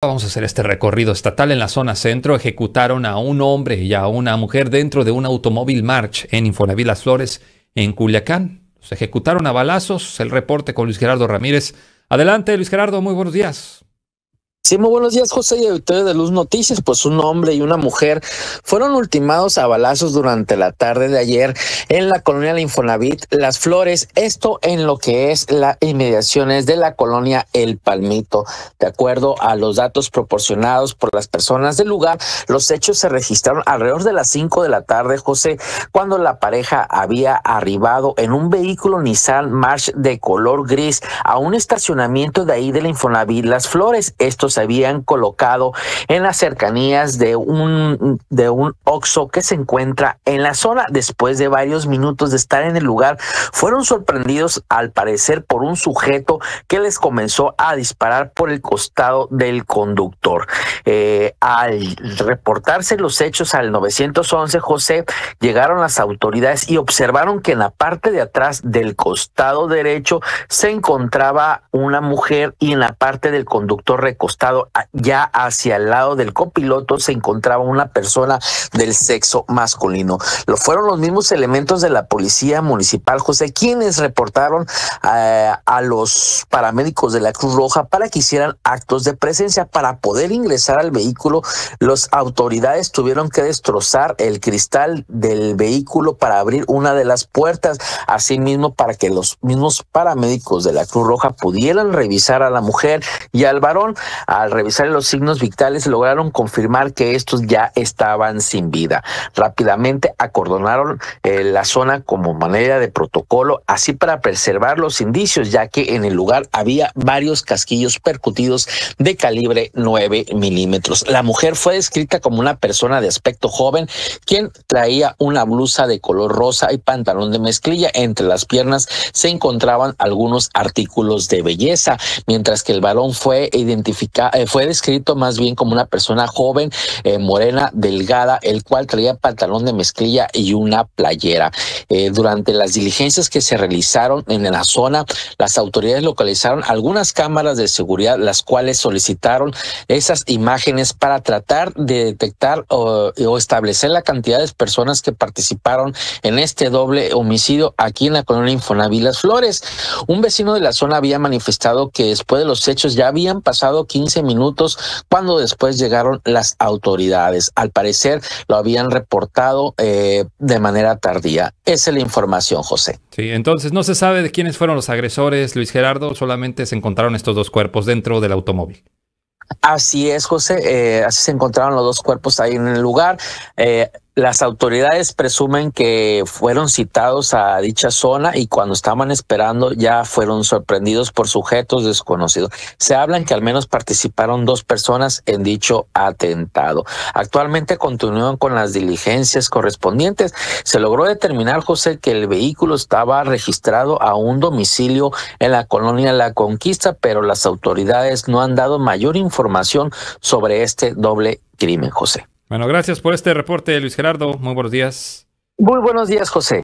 Vamos a hacer este recorrido estatal en la zona centro. Ejecutaron a un hombre y a una mujer dentro de un automóvil March en Infonavit Las Flores, en Culiacán. Se ejecutaron a balazos. El reporte con Luis Gerardo Ramírez. Adelante, Luis Gerardo, muy buenos días buenos días, José y auditorio de Luz Noticias. Pues un hombre y una mujer fueron ultimados a balazos durante la tarde de ayer en la colonia de Infonavit Las Flores, esto en lo que es las inmediaciones de la colonia El Palmito. De acuerdo a los datos proporcionados por las personas del lugar, los hechos se registraron alrededor de las cinco de la tarde, José, cuando la pareja había arribado en un vehículo Nissan March de color gris a un estacionamiento de ahí de la Infonavit Las Flores. Esto habían colocado en las cercanías de un, de un Oxxo que se encuentra en la zona. Después de varios minutos de estar en el lugar, fueron sorprendidos al parecer por un sujeto que les comenzó a disparar por el costado del conductor. Eh, al reportarse los hechos al 911, José, llegaron las autoridades y observaron que en la parte de atrás del costado derecho se encontraba una mujer y en la parte del conductor recostado estado ya hacia el lado del copiloto se encontraba una persona del sexo masculino. Lo fueron los mismos elementos de la policía municipal José quienes reportaron eh, a los paramédicos de la Cruz Roja para que hicieran actos de presencia para poder ingresar al vehículo. Las autoridades tuvieron que destrozar el cristal del vehículo para abrir una de las puertas, así mismo para que los mismos paramédicos de la Cruz Roja pudieran revisar a la mujer y al varón. Al revisar los signos vitales lograron confirmar que estos ya estaban sin vida. Rápidamente acordonaron eh, la zona como manera de protocolo, así para preservar los indicios, ya que en el lugar había varios casquillos percutidos de calibre 9 milímetros. La mujer fue descrita como una persona de aspecto joven, quien traía una blusa de color rosa y pantalón de mezclilla. Entre las piernas se encontraban algunos artículos de belleza, mientras que el varón fue identificado eh, fue descrito más bien como una persona joven, eh, morena, delgada, el cual traía pantalón de mezclilla y una playera. Eh, durante las diligencias que se realizaron en la zona, las autoridades localizaron algunas cámaras de seguridad, las cuales solicitaron esas imágenes para tratar de detectar o, establecer la cantidad de personas que participaron en este doble homicidio aquí en la colonia Infonavilas Flores. Un vecino de la zona había manifestado que después de los hechos ya habían pasado 15 minutos cuando después llegaron las autoridades. Al parecer lo habían reportado eh, de manera tardía. Esa es la información, José. Sí, entonces no se sabe de quiénes fueron los agresores, Luis Gerardo, solamente se encontraron estos dos cuerpos dentro del automóvil. Así es, José. Eh, así se encontraron los dos cuerpos ahí en el lugar. Eh, las autoridades presumen que fueron citados a dicha zona y cuando estaban esperando ya fueron sorprendidos por sujetos desconocidos. Se hablan que al menos participaron dos personas en dicho atentado. Actualmente continúan con las diligencias correspondientes. Se logró determinar, José, que el vehículo estaba registrado a un domicilio en la colonia La Conquista, pero las autoridades no han dado mayor información sobre este doble crimen, José. Bueno, gracias por este reporte, Luis Gerardo. Muy buenos días. Muy buenos días, José.